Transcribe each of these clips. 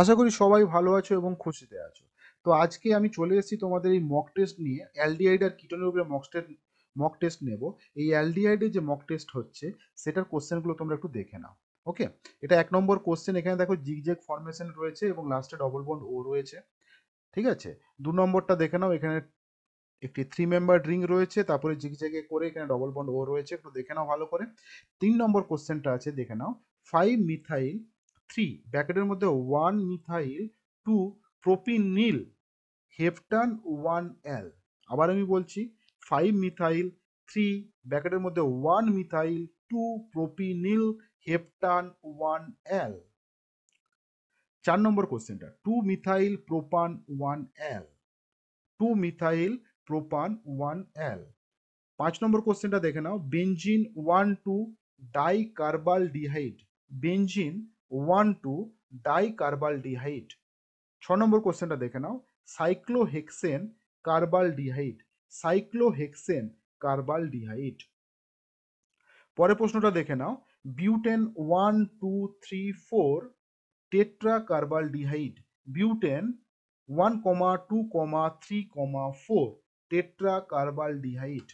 আশা করি সবাই ভালো আছো এবং খুশিতে আছো তো আজকে আমি চলে এসেছি তোমাদের এই মক টেস্ট নিয়ে অ্যালডিআইড আর কিটনের উপরে মক টেস্ট মক টেস্ট নেব এই অ্যালডিআইডের যে মক টেস্ট হচ্ছে সেটার কোশ্চেনগুলো তোমরা একটু দেখে নাও ওকে এটা এক নম্বর কোশ্চেন এখানে দেখো জিগজ্যাগ ফরমেশন রয়েছে এবং লাস্টে ডবল বন্ড ও রয়েছে ঠিক আছে দু নম্বরটা দেখে নাও এখানে একটি থ্রি মেম্বার ড্রিঙ্ক রয়েছে তারপরে জিগজ্যাগে করে এখানে ডবল বন্ড ও রয়েছে একটু দেখে নাও ভালো করে তিন নম্বর কোশ্চেনটা আছে দেখে নাও ফাইভ মিথাইল থ্রি ব্যাকেটের মধ্যে one methyl two propynyl heptan one ol আবার আমি বলছি ফাইভ মিথাইল থ্রি ব্যাকেটের মধ্যে one methyl two propynyl heptan one ol চার নম্বর কোশ্চেনটা two methyl propan one ol two methyl propan one ol পাঁচ নম্বর কোশ্চেনটা দেখে নাও benzene one two dicarbaldehyde benzene one two dicarbaldehyde ছ number কোশ্চেনটা দেখে নাও cyclohexane কার্বাল ডিহাইড cyclohexane কার্বাল ডিহাইড পরের প্রশ্নটা দেখে নাও butane one two three four tetracarbaldehyde butane one comma two comma three comma four tetracarbaldehyde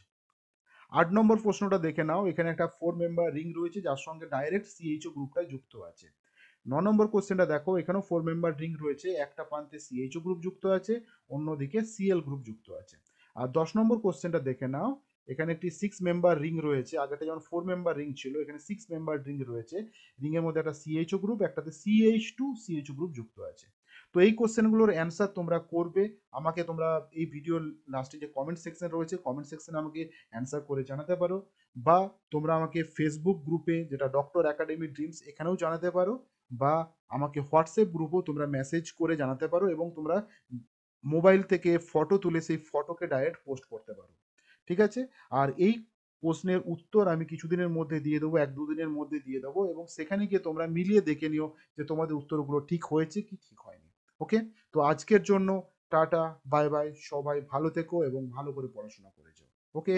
আট number প্রশ্নটা দেখে নাও এখানে একটা ফোর মেম্বার রিং রয়েছে যার সঙ্গে ডাইরেক্ট সিএইচও গ্রুপটা যুক্ত আছে ন নম্বর কোশ্চেনটা দেখো এখানেও ফোর মেম্বার রিং রয়েছে একটা প্রান্তে সিএইচও গ্রুপ যুক্ত আছে অন্যদিকে সিএল গ্রুপ যুক্ত আছে আর দশ নম্বর কোশ্চেনটা দেখে নাও এখানে একটি সিক্স মেম্বার রিং রয়েছে আগেটা যেমন ফোর মেম্বার রিং ছিল এখানে সিক্স মেম্বার রিং রয়েছে রিংয়ের মধ্যে একটা সিএইচও গ্রুপ একটাতে সিএইচ টু সিএইচও গ্রুপ যুক্ত আছে তো এই কোশ্চেনগুলোর অ্যান্সার তোমরা করবে আমাকে তোমরা এই ভিডিও লাস্টে যে কমেন্ট সেকশন রয়েছে কমেন্ট সেকশনে আমাকে অ্যান্সার করে জানাতে পারো বা তোমরা আমাকে ফেসবুক গ্রুপে যেটা ডক্টর একাডেমি ড্রিমস এখানেও জানাতে পারো বা আমাকে হোয়াটসঅ্যাপ গ্রুপও তোমরা মেসেজ করে জানাতে পারো এবং তোমরা মোবাইল থেকে ফটো তুলে সেই ফটোকে ডাইরেক্ট পোস্ট করতে পারো ঠিক আছে আর এই প্রশ্নের উত্তর আমি কিছুদিনের মধ্যে দিয়ে দেবো এক দুদিনের মধ্যে দিয়ে দেবো এবং সেখানে গিয়ে তোমরা মিলিয়ে দেখে নিও যে তোমাদের উত্তরগুলো ঠিক হয়েছে কি ঠিক হয়নি ওকে তো আজকের জন্য টাটা বাই বাই সবাই ভালো থেকো এবং ভালো করে পড়াশোনা করে যাও ওকে